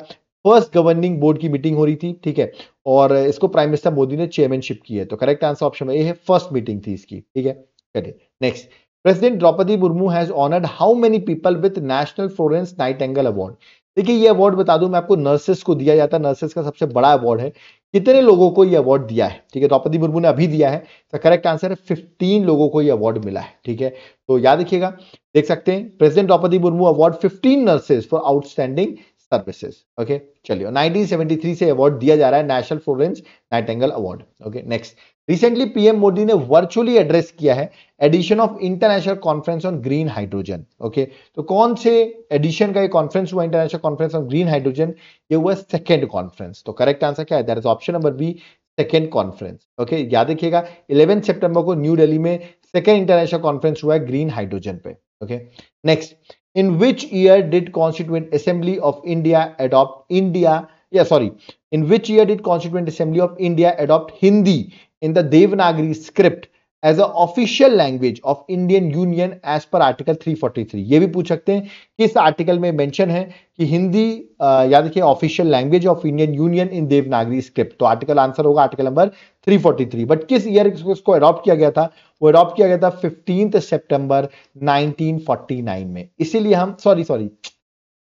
फर्स्ट गवर्निंग बोर्ड की मीटिंग हो रही थी ठीक है और इसको प्राइम मिनिस्टर मोदी ने चेयरमैनशिप की है तो करेक्ट आंसर ऑप्शन ए है फर्स्ट मीटिंग थी इसकी ठीक है चलिए next President Droupadi Murmu has honoured how many people with National Florence Nightingale award देखिए ये अवार्ड बता दूं मैं आपको नर्सेस को दिया जाता है नर्सेस का सबसे बड़ा अवार्ड है कितने लोगों को ये अवार्ड दिया है ठीक है द्रौपदी मुर्मू ने अभी दिया है करेक्ट आंसर है फिफ्टीन लोगों को ये अवार्ड मिला है ठीक है तो याद रखिएगा देख सकते हैं President Droupadi Murmu award fifteen nurses for outstanding services okay चलिए 1973 से अवार्ड दिया जा रहा है National Florence Nightingale award okay next recently PM Modi ने वर्चुअली एड्रेस किया है edition of international conference on green hydrogen okay तो कौन से एडिशन का ये कॉन्फ्रेंस हुआ international conference on green hydrogen ये हुआ सेकेंड कॉन्फ्रेंस तो करेक्ट आंसर क्या है that is option number B second conference okay याद रखिएगा इलेवेंथ सेप्टेंबर को न्यू डेली में सेकेंड इंटरनेशनल कॉन्फ्रेंस हुआ है ग्रीन हाइड्रोजन पे okay next in which year did constituent assembly of India adopt India yeah sorry in which year did constituent assembly of india adopt hindi in the devanagari script as a language of Indian union as पर article 343 ये भी पूछ सकते हैं किस article में mention है कि हिंदी याद रखिए official language of Indian union in Devanagari script तो आर्टिकल आंसर होगा आर्टिकल नंबर 343 बट किस ईयर इसको अडॉप्ट किया गया था वो अडॉप्ट किया गया था फिफ्टींथ सेप्टेम्बर 1949 में इसीलिए हम सॉरी सॉरी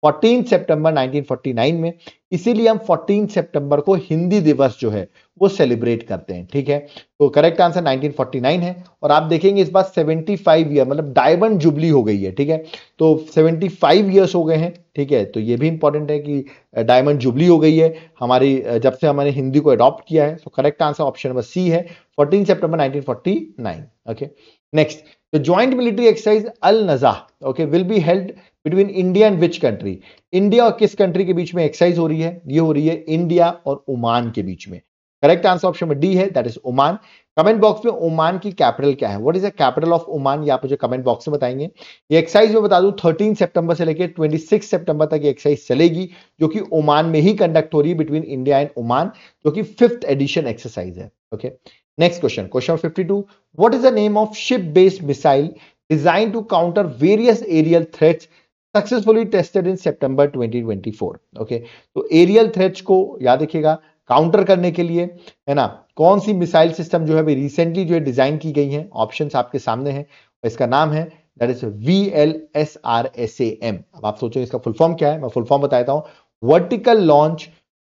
14 सितंबर 1949 में इसीलिए हम 14 सितंबर को हिंदी दिवस जो है वो सेलिब्रेट करते हैं ठीक है तो करेक्ट आंसर 1949 है और आप देखेंगे इस बार 75 ईयर मतलब डायमंड जुबली हो गई है ठीक है तो 75 ईयर्स हो गए हैं ठीक है तो ये भी इंपॉर्टेंट है कि डायमंड जुबली हो गई है हमारी जब से हमने हिंदी को अडॉप्ट किया है तो correct answer option number C है fourteen September nineteen okay Next, the joint military exercise Al Naza, okay, will be held between India and which country India और किस कंट्री के बीच में एक्सरसाइज हो रही है ये हो रही है इंडिया और ओमान के बीच में करेक्ट आंसर ऑप्शन में डी है that is Oman comment box में ओमान की कैपिटल क्या है what is the capital of Oman ये आप मुझे कमेंट बॉक्स में बताएंगे ये एक्सरसाइज में बता दूं 13 सितंबर से लेकर 26 सितंबर तक ये एक्सरसाइज चलेगी जो कि ओमान में ही कंडक्ट हो रही है बिटवीन इंडिया एंड ओमान जो कि फिफ्थ एडिशन एक्सरसाइज है okay okay? Next question, question 52. What is the name of ship-based missile designed to counter various aerial threats successfully tested in सितंबर 2024 ओके तो aerial threats को याद रखिएगा counter करने के लिए है ना कौन सी मिसाइल सिस्टम जो है भी रिसेंटली जो है डिजाइन की गई है ऑप्शन आपके सामने हैं और इसका नाम है that is V L S R S A M अब आप सोचेंगे इसका फुल फॉर्म क्या है मैं फुल फॉर्म बताता हूं vertical launch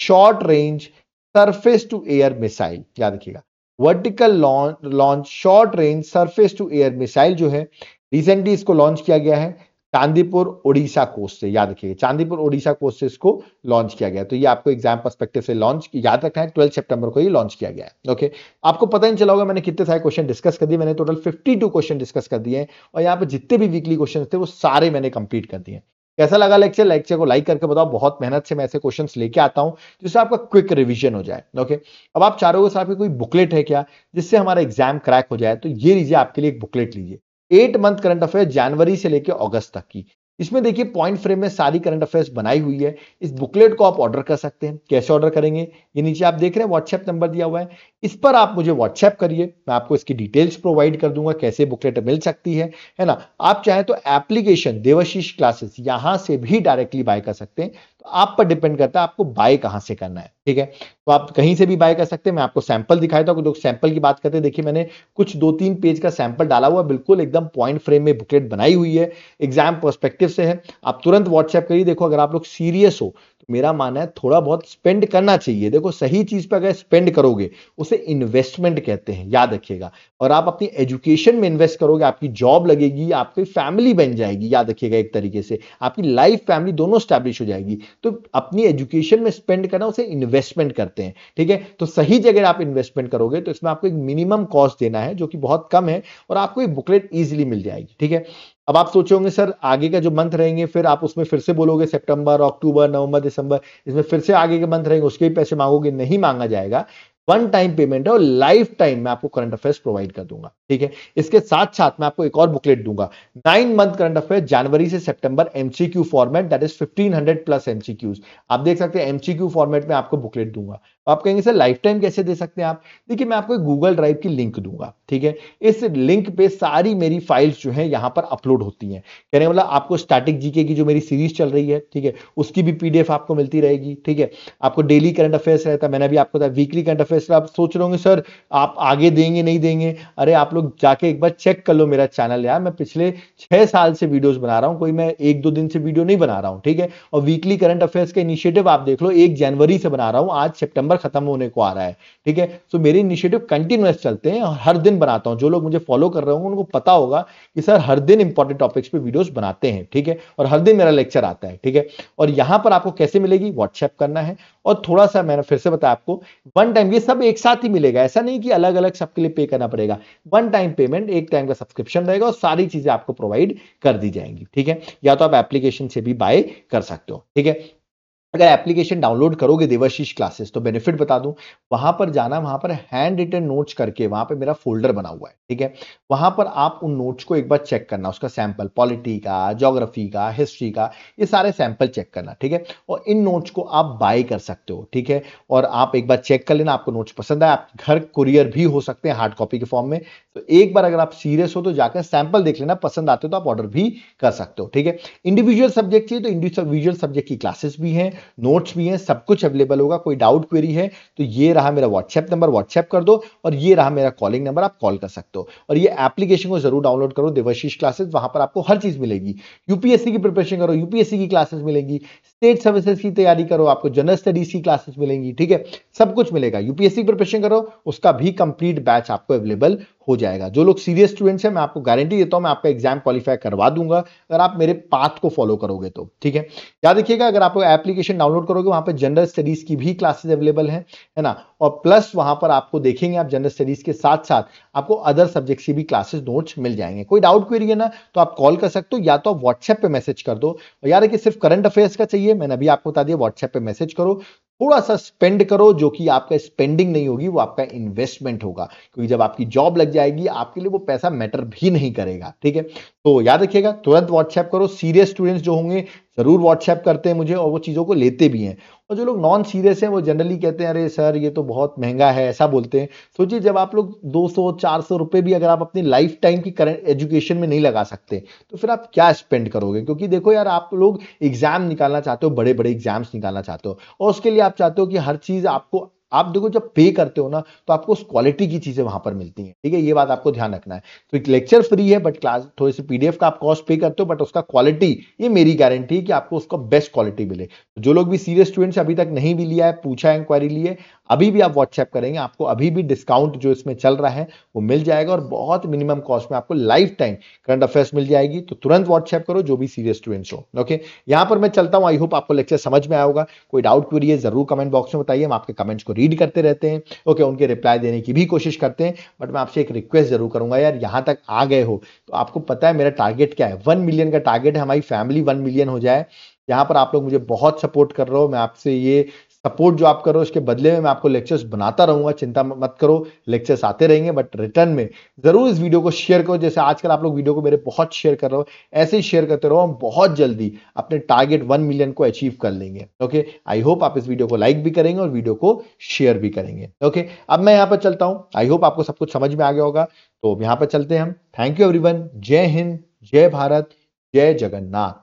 short range surface to air missile याद रखिएगा vertical launch short range surface to air missile जो है रिसेंटली इसको लॉन्च किया गया है चांदीपुर ओडिशा कोस्ट से याद रखिएगा चांदीपुर ओडिशा कोस्ट से इसको लॉन्च किया गया तो ये आपको एग्जाम परस्पेक्टिव से लॉन्च याद रखना है ट्वेल्थ सितंबर को ये लॉन्च किया गया है ओके आपको पता नहीं चला होगा मैंने कितने सारे क्वेश्चन डिस्कस कर दिए मैंने टोटल 52 क्वेश्चन डिस्कस कर दिए हैं और यहाँ पर जितने भी वीकली क्वेश्चन थे वो सारे मैंने कंप्लीट कर दिए कैसा लगा लेक्चर लेक्चर को लाइक करके बताओ बहुत मेहनत से मैं ऐसे क्वेश्चन लेके आता हूँ जिससे आपका क्विक रिविजन हो जाए ओके अब आप चारों के साथ आपकी कोई बुकलेट है क्या जिससे हमारा एग्जाम क्रैक हो जाए तो ये लीजिए आपके लिए एक बुकलेट लीजिए एट मंथ करंट अफेयर जनवरी से लेकर अगस्त तक की इसमें देखिए पॉइंट फ्रेम में सारी करंट अफेयर्स बनाई हुई है इस बुकलेट को आप ऑर्डर कर सकते हैं कैसे ऑर्डर करेंगे ये नीचे आप देख रहे हैं व्हाट्सएप नंबर दिया हुआ है इस पर आप मुझे व्हाट्सएप करिए मैं आपको इसकी डिटेल्स प्रोवाइड कर दूंगा कैसे बुकलेट मिल सकती है है ना आप चाहें तो एप्लीकेशन देवशीष क्लासेस यहां से भी डायरेक्टली बाय कर सकते हैं आप पर डिपेंड करता है आपको बाय कहां से करना है ठीक है तो आप कहीं से भी बाय कर सकते हैं मैं आपको सैंपल दिखाया था जो सैंपल की बात करते हैं देखिए मैंने कुछ दो तीन पेज का सैंपल डाला हुआ बिल्कुल एकदम पॉइंट फ्रेम में बुकेट बनाई हुई है एग्जाम परस्पेक्टिव से है आप तुरंत व्हाट्सएप करिए देखो अगर आप लोग सीरियस हो तो मेरा मानना है थोड़ा बहुत स्पेंड करना चाहिए देखो सही चीज पर अगर स्पेंड करोगे उसे इन्वेस्टमेंट कहते हैं याद रखिएगा और आप अपनी एजुकेशन में इन्वेस्ट करोगे आपकी जॉब लगेगी आपकी फैमिली बन जाएगी याद रखिएगा एक तरीके से आपकी लाइफ फैमिली दोनों स्टैब्लिश हो जाएगी तो अपनी एजुकेशन में स्पेंड करना उसे इन्वेस्टमेंट करते हैं ठीक है तो सही जगह आप इन्वेस्टमेंट करोगे तो इसमें आपको एक मिनिमम कॉस्ट देना है जो कि बहुत कम है और आपको एक बुकलेट ईजिली मिल जाएगी ठीक है अब आप सोचोगे सर आगे का जो मंथ रहेंगे फिर आप उसमें फिर से बोलोगे सितंबर अक्टूबर नवंबर दिसंबर इसमें फिर से आगे के मंथ रहेंगे उसके भी पैसे मांगोगे नहीं मांगा जाएगा वन टाइम पेमेंट है और लाइफ टाइम में आपको करंट अफेयर्स प्रोवाइड कर दूंगा ठीक है इसके साथ साथ मैं आपको एक और बुकलेट दूंगा नाइन मंथ करंट अफेयर जनवरी से सितंबर MCQ format that is 1500 plus MCQs आप देख सकते हैं एमसीक्यू फॉर्मेट में आपको बुकलेट दूंगा तो आप कहेंगे सर लाइफ टाइम कैसे दे सकते हैं आप देखिए मैं आपको गूगल ड्राइव की लिंक दूंगा ठीक है इस लिंक पे सारी मेरी फाइल्स जो है यहां पर अपलोड होती हैं कहने वाला मतलब आपको स्टैटिक जीके की जो मेरी सीरीज चल रही है ठीक है उसकी भी पीडीएफ आपको मिलती रहेगी ठीक है आपको डेली करंट अफेयर्स रहता है मैंने भी आपको वीकली करंट अफेयर्स आप सोच रहे होंगे सर आप आगे देंगे नहीं देंगे अरे आप लोग लोग जाके एक बार चेक कर लो मेरा चैनल यार मैं पिछले छह साल से वीडियोस बना रहा हूं कोई मैं एक दो दिन से वीडियो नहीं बना रहा हूं ठीक है और वीकली करंट अफेयर्स के इनिशिएटिव आप देख लो एक जनवरी से बना रहा हूं आज सितंबर खत्म होने को आ रहा है ठीक है सो तो मेरे इनिशिएटिव कंटिन्यूस चलते हैं और हर दिन बनाता हूँ जो लोग मुझे फॉलो कर रहे होंगे उनको पता होगा कि सर हर दिन इंपॉर्टेंट टॉपिक्स पे वीडियोज बनाते हैं ठीक है और हर दिन मेरा लेक्चर आता है ठीक है और यहां पर आपको कैसे मिलेगी व्हाट्सएप करना है और थोड़ा सा मैंने फिर से बताया आपको वन टाइम ये सब एक साथ ही मिलेगा ऐसा नहीं कि अलग अलग सबके लिए पे करना पड़ेगा वन टाइम पेमेंट एक टाइम का सब्सक्रिप्शन रहेगा और सारी चीजें आपको प्रोवाइड कर दी जाएंगी ठीक है या तो आप एप्लीकेशन से भी बाय कर सकते हो ठीक है अगर एप्लीकेशन डाउनलोड करोगे देवाशीष क्लासेस तो बेनिफिट बता दूं वहां पर जाना वहां पर हैंड रिटर्न नोट्स करके वहां पे मेरा फोल्डर बना हुआ है ठीक है वहां पर आप उन नोट्स को एक बार चेक करना उसका सैंपल पॉलिटी का जोग्राफी का हिस्ट्री का ये सारे सैंपल चेक करना ठीक है और इन नोट्स को आप बाय कर सकते हो ठीक है और आप एक बार चेक कर लेना आपको नोट्स पसंद आए आप घर कुरियर भी हो सकते हैं हार्ड कॉपी के फॉर्म में तो एक बार अगर आप सीरियस हो तो जाकर सैंपल देख लेना पसंद आते हो तो आप ऑर्डर भी कर सकते हो ठीक है इंडिविजुअल सब्जेक्ट चाहिए तो इंडिविजुअल सब्जेक्ट की क्लासेस भी हैं नोट्स भी हैं सब कुछ अवेलेबल होगा कोई डाउट क्वेरी है तो ये रहा मेरा व्हाट्सएप नंबर व्हाट्सएप कर दो और ये रहा मेरा कॉलिंग नंबर आप कॉल कर सकते हो और ये एप्लीकेशन को जरूर डाउनलोड करो देवशीष क्लासेस वहां पर आपको हर चीज मिलेगी यूपीएससी की प्रिपरेशन करो यूपीएससी की क्लासेस मिलेंगी स्टेट सर्विसेज की तैयारी करो आपको जनरल स्टडीज की क्लासेस मिलेंगी ठीक है सब कुछ मिलेगा यूपीएससी की प्रिपरेशन करो उसका भी कंप्लीट बैच आपको अवेलेबल हो जाएगा जो लोग सीरियस स्टूडेंट्स हैं मैं आपको गारंटी देता हूं मैं आपका एग्जाम क्वालिफाई करवा दूंगा अगर आप मेरे पाथ को फॉलो करोगे तो ठीक है याद रखिएगा अगर आप एप्लीकेशन डाउनलोड करोगे वहां पर जनरल स्टडीज की भी क्लासेस अवेलेबल है है ना और प्लस वहां पर आपको देखेंगे आप जनरल स्टडीज के साथ साथ आपको अदर सब्जेक्ट्स की भी क्लासेस नोट्स मिल जाएंगे कोई डाउट क्वेरी है ना तो आप कॉल कर सकते हो या तो आप व्हाट्सएप पे मैसेज कर दो और याद रखिए सिर्फ करंट अफेयर्स का चाहिए मैंने अभी आपको बता दिया व्हाट्सएप पे मैसेज करो थोड़ा सा स्पेंड करो जो कि आपका स्पेंडिंग नहीं होगी वो आपका इन्वेस्टमेंट होगा क्योंकि जब आपकी जॉब लग जाएगी आपके लिए वो पैसा मैटर भी नहीं करेगा ठीक है तो याद रखिएगा तुरंत व्हाट्सएप करो सीरियस स्टूडेंट्स जो होंगे जरूर व्हाट्सएप करते हैं मुझे और वो चीज़ों को लेते भी हैं और जो लोग नॉन सीरियस हैं वो जनरली कहते हैं अरे सर ये तो बहुत महंगा है ऐसा बोलते हैं सोचिए तो जब आप लोग 200 400 रुपए भी अगर आप अपनी लाइफ टाइम की करंट एजुकेशन में नहीं लगा सकते तो फिर आप क्या स्पेंड करोगे क्योंकि देखो यार आप लोग एग्जाम निकालना चाहते हो बड़े बड़े एग्जाम्स निकालना चाहते हो और उसके लिए आप चाहते हो कि हर चीज़ आपको आप देखो जब पे करते हो ना तो आपको उस क्वालिटी की चीजें वहां पर मिलती हैं ठीक है ये बात आपको ध्यान रखना है तो एक लेक्चर फ्री है बट क्लास थोड़े से पीडीएफ का आप कॉस्ट पे करते हो बट उसका क्वालिटी ये मेरी गारंटी है कि आपको उसका बेस्ट क्वालिटी मिले तो जो लोग भी सीरियस स्टूडेंट्स अभी तक नहीं भी लिया है पूछा इंक्वायरी लिए अभी भी आप व्हाट्सएप करेंगे आपको अभी भी डिस्काउंट जो इसमें चल रहा है वो मिल जाएगा और बहुत मिनिमम कॉस्ट में आपको लाइफ टाइम करंट अफेयर्स मिल जाएगी तो तुरंत व्हाट्सएप करो जो भी सीरियस स्टूडेंट्स हो ओके यहां पर मैं चलता हूं आई होप आपको लेक्चर समझ में आएगा कोई डाउट क्वेरी है जरूर कमेंट बॉक्स में बताइए हम आपके कमेंट्स को रीड करते रहते हैं ओके उनके रिप्लाई देने की भी कोशिश करते हैं बट मैं आपसे एक रिक्वेस्ट जरूर करूंगा यार यहां तक आ गए हो तो आपको पता है मेरा टारगेट क्या है वन मिलियन का टारगेट है हमारी फैमिली वन मिलियन हो जाए यहाँ पर आप लोग मुझे बहुत सपोर्ट कर रहे हो मैं आपसे ये सपोर्ट जो आप करो उसके बदले में मैं आपको लेक्चर्स बनाता रहूंगा चिंता मत करो लेक्चर्स आते रहेंगे बट रिटर्न में जरूर इस वीडियो को शेयर करो जैसे आजकल आप लोग वीडियो को मेरे बहुत शेयर कर रहे हो ऐसे ही शेयर करते रहो हम बहुत जल्दी अपने टारगेट वन मिलियन को अचीव कर लेंगे ओके आई होप आप इस वीडियो को लाइक भी करेंगे और वीडियो को शेयर भी करेंगे ओके अब मैं यहाँ पर चलता हूँ आई होप आपको सब कुछ समझ में आ गया होगा तो यहाँ पर चलते हैं हम थैंक यू एवरीवन जय हिंद जय भारत जय जगन्नाथ